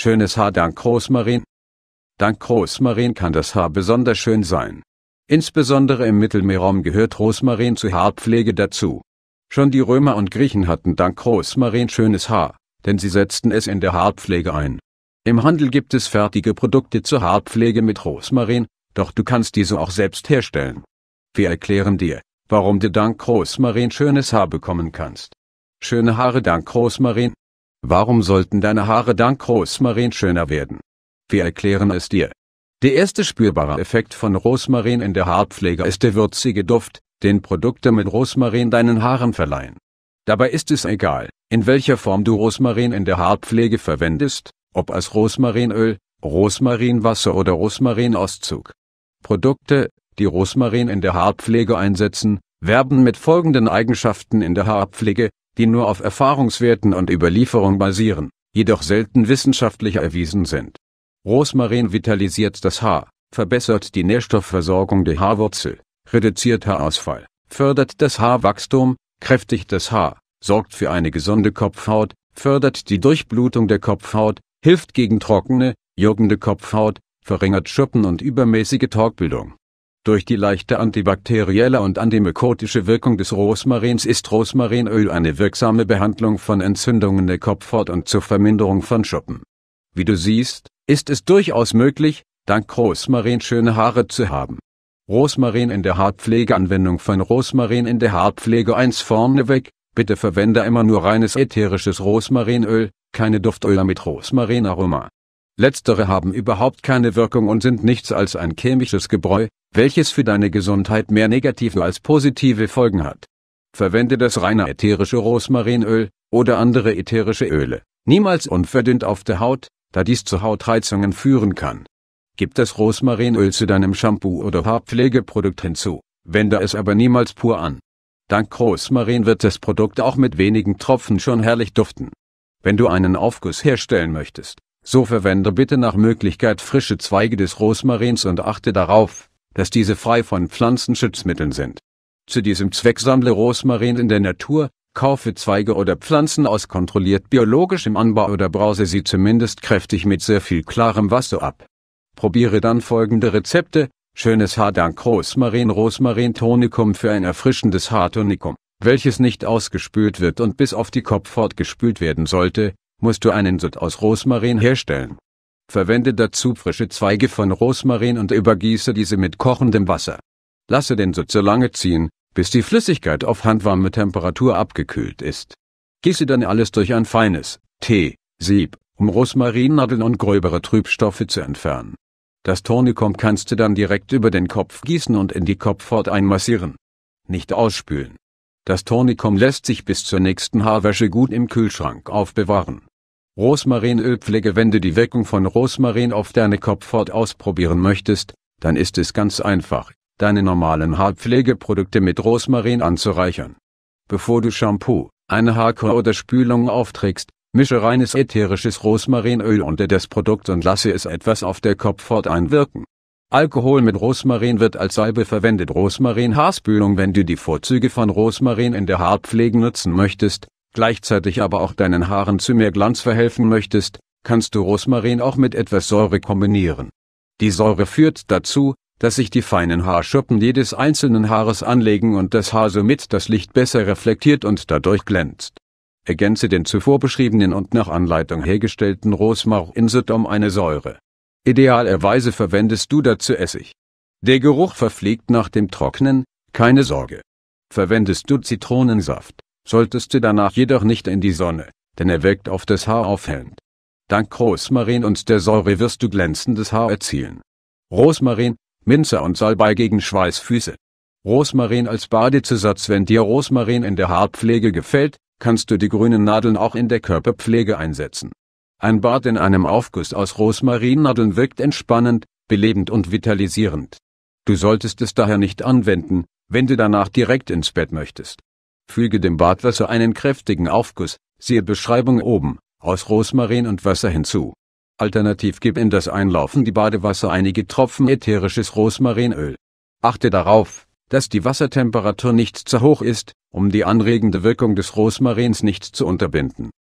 Schönes Haar dank Rosmarin. Dank Rosmarin kann das Haar besonders schön sein. Insbesondere im Mittelmeerraum gehört Rosmarin zur Haarpflege dazu. Schon die Römer und Griechen hatten dank Rosmarin schönes Haar, denn sie setzten es in der Haarpflege ein. Im Handel gibt es fertige Produkte zur Haarpflege mit Rosmarin, doch du kannst diese auch selbst herstellen. Wir erklären dir, warum du dank Rosmarin schönes Haar bekommen kannst. Schöne Haare dank Rosmarin. Warum sollten deine Haare dank Rosmarin schöner werden? Wir erklären es dir. Der erste spürbare Effekt von Rosmarin in der Haarpflege ist der würzige Duft, den Produkte mit Rosmarin deinen Haaren verleihen. Dabei ist es egal, in welcher Form du Rosmarin in der Haarpflege verwendest, ob als Rosmarinöl, Rosmarinwasser oder Rosmarinauszug. Produkte, die Rosmarin in der Haarpflege einsetzen, werben mit folgenden Eigenschaften in der Haarpflege, die nur auf Erfahrungswerten und Überlieferung basieren, jedoch selten wissenschaftlich erwiesen sind. Rosmarin vitalisiert das Haar, verbessert die Nährstoffversorgung der Haarwurzel, reduziert Haarausfall, fördert das Haarwachstum, kräftigt das Haar, sorgt für eine gesunde Kopfhaut, fördert die Durchblutung der Kopfhaut, hilft gegen trockene, juckende Kopfhaut, verringert Schuppen und übermäßige Torgbildung. Durch die leichte antibakterielle und antimykotische Wirkung des Rosmarins ist Rosmarinöl eine wirksame Behandlung von Entzündungen der Kopfhaut und zur Verminderung von Schuppen. Wie du siehst, ist es durchaus möglich, dank Rosmarin schöne Haare zu haben. Rosmarin in der Haarpflege Anwendung von Rosmarin in der Haarpflege 1 vorneweg, bitte verwende immer nur reines ätherisches Rosmarinöl, keine Duftöle mit Rosmarinaroma. Letztere haben überhaupt keine Wirkung und sind nichts als ein chemisches Gebräu, welches für deine Gesundheit mehr negative als positive Folgen hat. Verwende das reine ätherische Rosmarinöl oder andere ätherische Öle, niemals unverdünnt auf der Haut, da dies zu Hautreizungen führen kann. Gib das Rosmarinöl zu deinem Shampoo oder Haarpflegeprodukt hinzu, wende es aber niemals pur an. Dank Rosmarin wird das Produkt auch mit wenigen Tropfen schon herrlich duften. Wenn du einen Aufguss herstellen möchtest, so verwende bitte nach Möglichkeit frische Zweige des Rosmarins und achte darauf, dass diese frei von Pflanzenschutzmitteln sind. Zu diesem Zweck sammle Rosmarin in der Natur, kaufe Zweige oder Pflanzen aus kontrolliert biologischem Anbau oder brause sie zumindest kräftig mit sehr viel klarem Wasser ab. Probiere dann folgende Rezepte. Schönes Haar dank Rosmarin Rosmarin Tonicum für ein erfrischendes Haartonikum, welches nicht ausgespült wird und bis auf die Kopfhaut gespült werden sollte, musst du einen Sud aus Rosmarin herstellen. Verwende dazu frische Zweige von Rosmarin und übergieße diese mit kochendem Wasser. Lasse den Sud so lange ziehen, bis die Flüssigkeit auf handwarme Temperatur abgekühlt ist. Gieße dann alles durch ein feines Tee, Sieb, um Rosmarinnadeln und gröbere Trübstoffe zu entfernen. Das Tonikum kannst du dann direkt über den Kopf gießen und in die Kopfhaut einmassieren. Nicht ausspülen. Das Tonikum lässt sich bis zur nächsten Haarwäsche gut im Kühlschrank aufbewahren. Rosmarinölpflege Wenn du die Wirkung von Rosmarin auf deine Kopfhaut ausprobieren möchtest, dann ist es ganz einfach, deine normalen Haarpflegeprodukte mit Rosmarin anzureichern. Bevor du Shampoo, eine Haarkur oder Spülung aufträgst, mische reines ätherisches Rosmarinöl unter das Produkt und lasse es etwas auf der Kopfhaut einwirken. Alkohol mit Rosmarin wird als Salbe verwendet. Rosmarin Haarspülung Wenn du die Vorzüge von Rosmarin in der Haarpflege nutzen möchtest, gleichzeitig aber auch deinen Haaren zu mehr Glanz verhelfen möchtest, kannst du Rosmarin auch mit etwas Säure kombinieren. Die Säure führt dazu, dass sich die feinen Haarschuppen jedes einzelnen Haares anlegen und das Haar somit das Licht besser reflektiert und dadurch glänzt. Ergänze den zuvor beschriebenen und nach Anleitung hergestellten Rosmarinsit um eine Säure. Idealerweise verwendest du dazu Essig. Der Geruch verfliegt nach dem Trocknen, keine Sorge. Verwendest du Zitronensaft, solltest du danach jedoch nicht in die Sonne, denn er wirkt auf das Haar aufhellend. Dank Rosmarin und der Säure wirst du glänzendes Haar erzielen. Rosmarin, Minze und Salbei gegen Schweißfüße. Rosmarin als Badezusatz Wenn dir Rosmarin in der Haarpflege gefällt, kannst du die grünen Nadeln auch in der Körperpflege einsetzen. Ein Bad in einem Aufguss aus Rosmarinnadeln wirkt entspannend, belebend und vitalisierend. Du solltest es daher nicht anwenden, wenn du danach direkt ins Bett möchtest. Füge dem Badwasser einen kräftigen Aufguss, siehe Beschreibung oben, aus Rosmarin und Wasser hinzu. Alternativ gib in das einlaufende Badewasser einige Tropfen ätherisches Rosmarinöl. Achte darauf, dass die Wassertemperatur nicht zu hoch ist, um die anregende Wirkung des Rosmarins nicht zu unterbinden